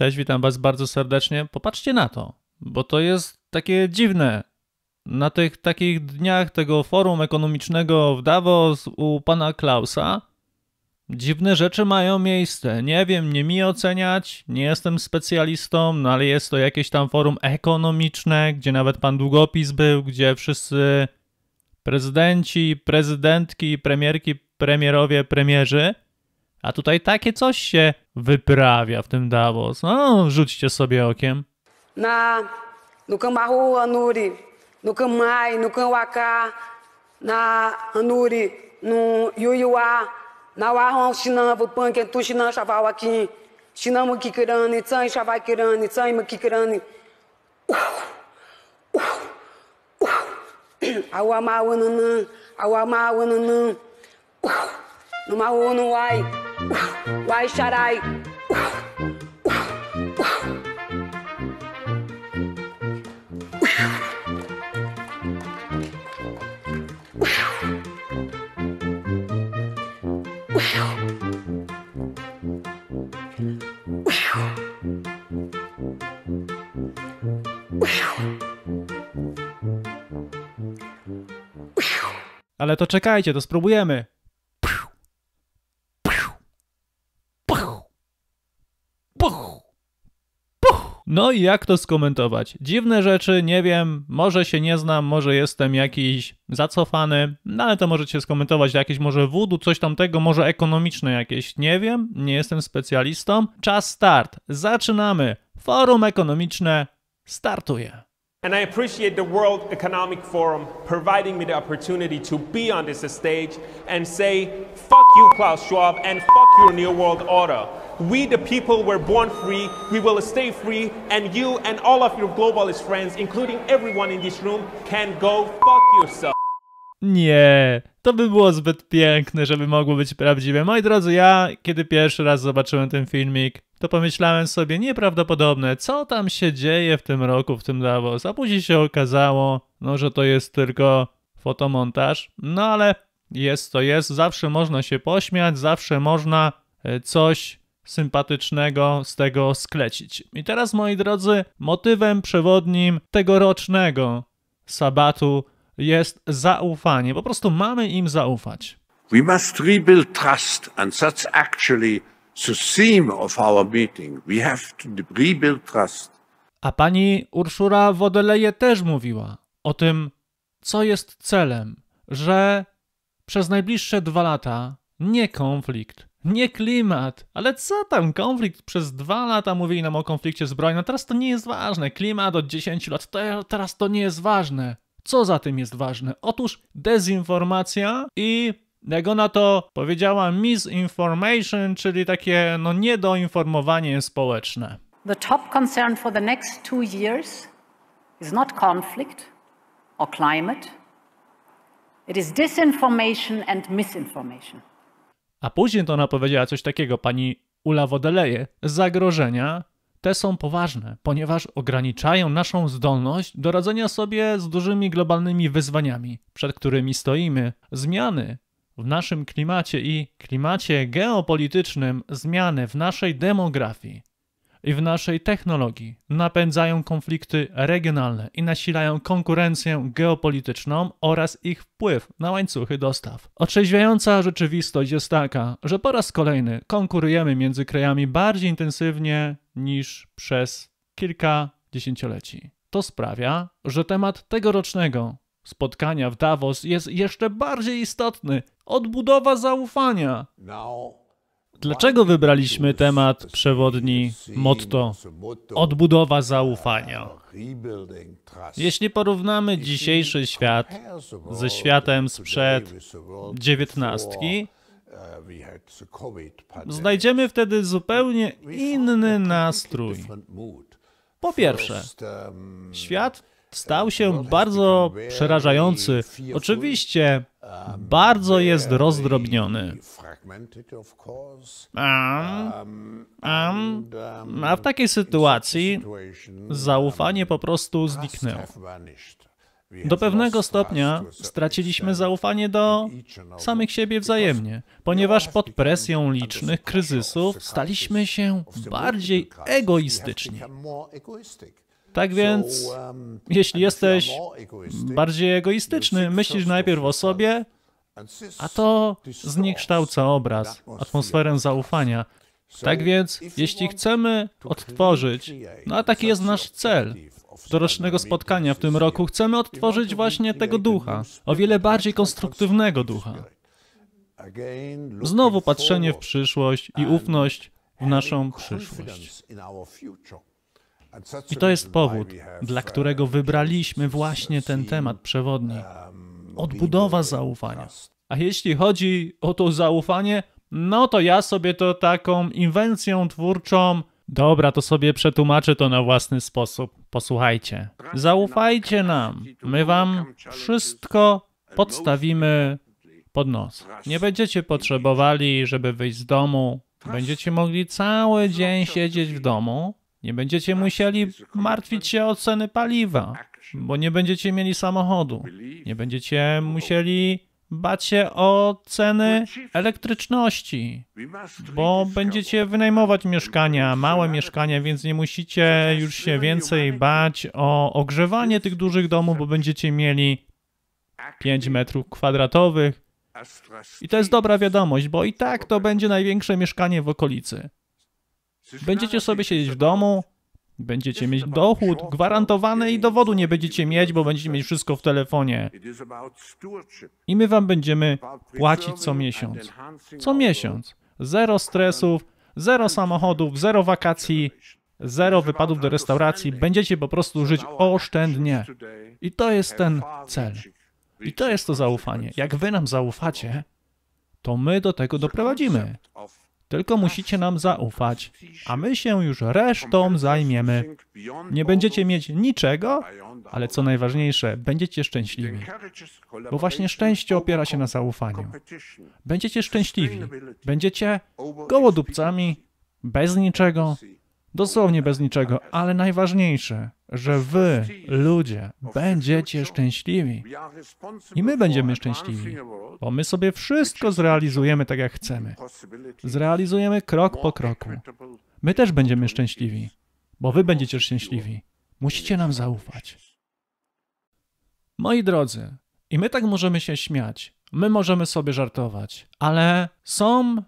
Cześć, witam Was bardzo serdecznie. Popatrzcie na to, bo to jest takie dziwne. Na tych takich dniach tego forum ekonomicznego w Davos u pana Klausa dziwne rzeczy mają miejsce. Nie wiem, nie mi oceniać, nie jestem specjalistą, no ale jest to jakieś tam forum ekonomiczne, gdzie nawet pan długopis był, gdzie wszyscy prezydenci, prezydentki, premierki, premierowie, premierzy. A tutaj takie coś się wyprawia w tym Davos. No, rzućcie sobie okiem. Na no Nukambahu Anuri, no no Nukamwaka, na Anuri, no Yuyua, na Wahon Shinan, Vupan, Kentu Shinan, Shavawakin, Shinan Mukikirani, Tsan Shavakirani, Tsan Mukikirani. Awa ma wananã, awa ma wananã, no ma wai. Why should I? Ale to czekajcie, to spróbujemy. No i jak to skomentować? Dziwne rzeczy, nie wiem, może się nie znam, może jestem jakiś zacofany, no ale to możecie skomentować jakieś może wudu, coś tamtego, może ekonomiczne jakieś, nie wiem, nie jestem specjalistą. Czas start, zaczynamy! Forum ekonomiczne startuje! And I appreciate the World Economic Forum providing me the opportunity to be on this stage and say, fuck you, Klaus Schwab, and fuck your New World Order. We, the people, were born free, we will stay free, and you and all of your globalist friends, including everyone in this room, can go fuck yourself. Nie, to by było zbyt piękne, żeby mogło być prawdziwe. Moi drodzy, ja kiedy pierwszy raz zobaczyłem ten filmik, to pomyślałem sobie, nieprawdopodobne, co tam się dzieje w tym roku, w tym Davos. A później się okazało, no, że to jest tylko fotomontaż. No ale jest to jest, zawsze można się pośmiać, zawsze można e, coś sympatycznego z tego sklecić. I teraz, moi drodzy, motywem przewodnim tegorocznego sabatu jest zaufanie. Po prostu mamy im zaufać. We must rebuild trust and that's actually the theme of our meeting. We have to rebuild trust. A pani Urszula Wodeleje też mówiła o tym, co jest celem, że przez najbliższe dwa lata nie konflikt, nie klimat, ale co tam konflikt? Przez dwa lata mówili nam o konflikcie zbrojnym, no teraz to nie jest ważne. Klimat od 10 lat, teraz to nie jest ważne. Co za tym jest ważne? Otóż dezinformacja i jak ona to powiedziała, misinformation, czyli takie no, niedoinformowanie społeczne. The top concern for the next two years is not conflict or climate. It is disinformation and misinformation. A później to ona powiedziała coś takiego, pani Ula Wodeleje, zagrożenia te są poważne, ponieważ ograniczają naszą zdolność do radzenia sobie z dużymi globalnymi wyzwaniami, przed którymi stoimy. Zmiany w naszym klimacie i klimacie geopolitycznym, zmiany w naszej demografii i w naszej technologii napędzają konflikty regionalne i nasilają konkurencję geopolityczną oraz ich wpływ na łańcuchy dostaw. Otrzeźwiająca rzeczywistość jest taka, że po raz kolejny konkurujemy między krajami bardziej intensywnie niż przez kilka dziesięcioleci. To sprawia, że temat tegorocznego spotkania w Davos jest jeszcze bardziej istotny odbudowa zaufania. Dlaczego wybraliśmy temat przewodni motto odbudowa zaufania? Jeśli porównamy dzisiejszy świat ze światem sprzed dziewiętnastki, E, Znajdziemy wtedy zupełnie inny nastrój. Po pierwsze, um, świat uh, stał się bardzo przerażający. Oczywiście um, bardzo jest rozdrobniony. Um, a, w takiej sytuacji zaufanie po prostu zniknęło. Do pewnego stopnia straciliśmy zaufanie do samych siebie wzajemnie, ponieważ pod presją licznych kryzysów staliśmy się bardziej egoistyczni. Tak więc, jeśli jesteś bardziej egoistyczny, myślisz najpierw o sobie, a to zniekształca obraz, atmosferę zaufania. Tak więc, jeśli chcemy odtworzyć, no a taki jest nasz cel, corocznego spotkania w tym roku chcemy odtworzyć właśnie tego ducha, o wiele bardziej konstruktywnego ducha. Znowu patrzenie w przyszłość i ufność w naszą przyszłość. I to jest powód, dla którego wybraliśmy właśnie ten temat przewodni. Odbudowa zaufania. A jeśli chodzi o to zaufanie, no to ja sobie to taką inwencją twórczą Dobra, to sobie przetłumaczę to na własny sposób. Posłuchajcie. Zaufajcie nam. My wam wszystko podstawimy pod nos. Nie będziecie potrzebowali, żeby wyjść z domu. Będziecie mogli cały dzień siedzieć w domu. Nie będziecie musieli martwić się o ceny paliwa, tak bo nie będziecie mieli samochodu. Nie będziecie musieli się o ceny elektryczności, bo będziecie wynajmować mieszkania, małe mieszkania, więc nie musicie już się więcej bać o ogrzewanie tych dużych domów, bo będziecie mieli 5 metrów kwadratowych. I to jest dobra wiadomość, bo i tak to będzie największe mieszkanie w okolicy. Będziecie sobie siedzieć w domu, Będziecie mieć dochód gwarantowany i dowodu nie będziecie mieć, bo będziecie mieć wszystko w telefonie. I my wam będziemy płacić co miesiąc. Co miesiąc. Zero stresów, zero samochodów, zero wakacji, zero wypadów do restauracji. Będziecie po prostu żyć oszczędnie. I to jest ten cel. I to jest to zaufanie. Jak wy nam zaufacie, to my do tego doprowadzimy. Tylko musicie nam zaufać, a my się już resztą zajmiemy. Nie będziecie mieć niczego, ale co najważniejsze, będziecie szczęśliwi. Bo właśnie szczęście opiera się na zaufaniu. Będziecie szczęśliwi, będziecie gołodupcami, bez niczego, Dosłownie bez niczego, ale najważniejsze, że wy, ludzie, będziecie szczęśliwi. I my będziemy szczęśliwi, bo my sobie wszystko zrealizujemy tak, jak chcemy. Zrealizujemy krok po kroku. My też będziemy szczęśliwi, bo wy będziecie szczęśliwi. Musicie nam zaufać. Moi drodzy, i my tak możemy się śmiać, my możemy sobie żartować, ale są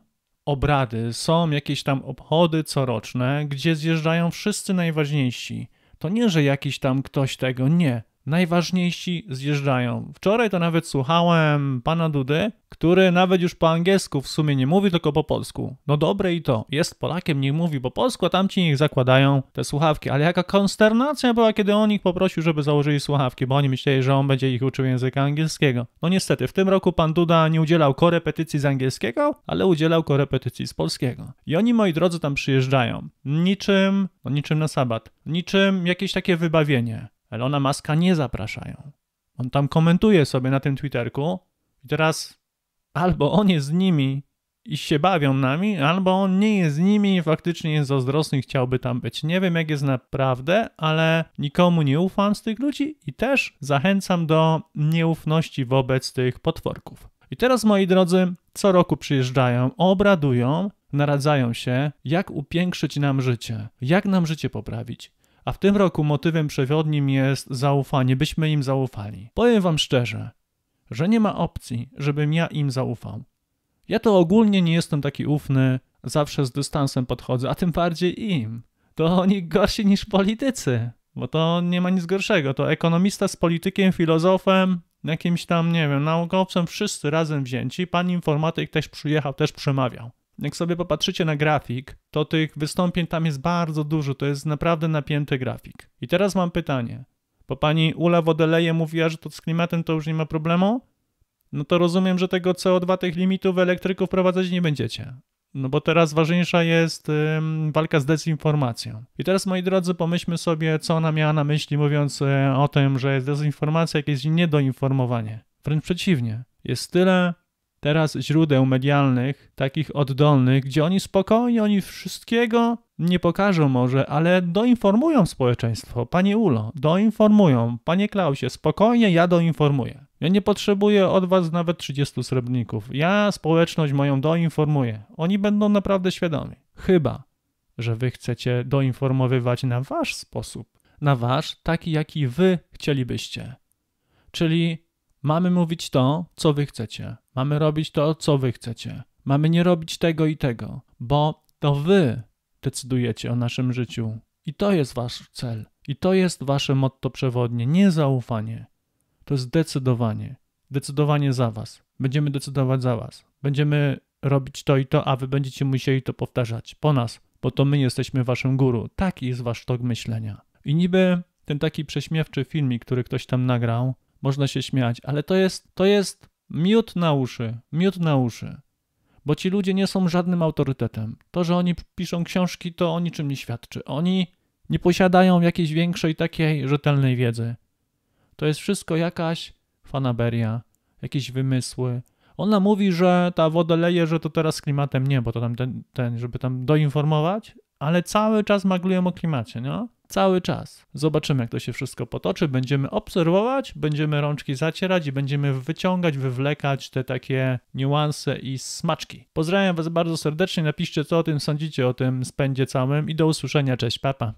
obrady, są jakieś tam obchody coroczne, gdzie zjeżdżają wszyscy najważniejsi. To nie, że jakiś tam ktoś tego, nie najważniejsi zjeżdżają. Wczoraj to nawet słuchałem pana Dudy, który nawet już po angielsku w sumie nie mówi, tylko po polsku. No dobre i to. Jest Polakiem, nie mówi po polsku, a tamci niech zakładają te słuchawki. Ale jaka konsternacja była, kiedy on ich poprosił, żeby założyli słuchawki, bo oni myśleli, że on będzie ich uczył języka angielskiego. No niestety, w tym roku pan Duda nie udzielał korepetycji z angielskiego, ale udzielał korepetycji z polskiego. I oni, moi drodzy, tam przyjeżdżają. Niczym, no niczym na sabat. Niczym jakieś takie wybawienie. Elona Maska nie zapraszają. On tam komentuje sobie na tym Twitterku i teraz albo on jest z nimi i się bawią nami, albo on nie jest z nimi i faktycznie jest zazdrosny i chciałby tam być. Nie wiem jak jest naprawdę, ale nikomu nie ufam z tych ludzi i też zachęcam do nieufności wobec tych potworków. I teraz moi drodzy, co roku przyjeżdżają, obradują, naradzają się, jak upiększyć nam życie, jak nam życie poprawić. A w tym roku motywem przewodnim jest zaufanie, byśmy im zaufali. Powiem wam szczerze, że nie ma opcji, żebym ja im zaufał. Ja to ogólnie nie jestem taki ufny, zawsze z dystansem podchodzę, a tym bardziej im. To oni gorsi niż politycy, bo to nie ma nic gorszego. To ekonomista z politykiem, filozofem, jakimś tam, nie wiem, naukowcem, wszyscy razem wzięci. Pan informatyk też przyjechał, też przemawiał jak sobie popatrzycie na grafik, to tych wystąpień tam jest bardzo dużo, to jest naprawdę napięty grafik. I teraz mam pytanie, bo pani Ula Wodeleje mówiła, że to z klimatem to już nie ma problemu? No to rozumiem, że tego CO2, tych limitów elektryków wprowadzać nie będziecie. No bo teraz ważniejsza jest ym, walka z dezinformacją. I teraz, moi drodzy, pomyślmy sobie, co ona miała na myśli, mówiąc e, o tym, że jest dezinformacja, jakieś niedoinformowanie. Wręcz przeciwnie. Jest tyle teraz źródeł medialnych, takich oddolnych, gdzie oni spokojnie, oni wszystkiego nie pokażą może, ale doinformują społeczeństwo. Panie Ulo, doinformują. Panie Klausie, spokojnie, ja doinformuję. Ja nie potrzebuję od was nawet 30 srebrników. Ja społeczność moją doinformuję. Oni będą naprawdę świadomi. Chyba, że wy chcecie doinformowywać na wasz sposób. Na wasz, taki jaki wy chcielibyście. Czyli Mamy mówić to, co wy chcecie. Mamy robić to, co wy chcecie. Mamy nie robić tego i tego, bo to wy decydujecie o naszym życiu. I to jest wasz cel. I to jest wasze motto przewodnie. Nie zaufanie. To jest decydowanie. Decydowanie za was. Będziemy decydować za was. Będziemy robić to i to, a wy będziecie musieli to powtarzać po nas, bo to my jesteśmy waszym guru. Taki jest wasz tok myślenia. I niby ten taki prześmiewczy filmik, który ktoś tam nagrał, można się śmiać, ale to jest, to jest miód na uszy, miód na uszy. Bo ci ludzie nie są żadnym autorytetem. To, że oni piszą książki, to o niczym nie świadczy. Oni nie posiadają jakiejś większej takiej rzetelnej wiedzy. To jest wszystko jakaś fanaberia, jakieś wymysły. Ona mówi, że ta woda leje, że to teraz z klimatem nie, bo to tam ten, ten żeby tam doinformować, ale cały czas maglują o klimacie, no? Cały czas. Zobaczymy, jak to się wszystko potoczy. Będziemy obserwować, będziemy rączki zacierać i będziemy wyciągać, wywlekać te takie niuanse i smaczki. Pozdrawiam Was bardzo serdecznie. Napiszcie, co o tym sądzicie, o tym spędzie całym i do usłyszenia. Cześć, papa.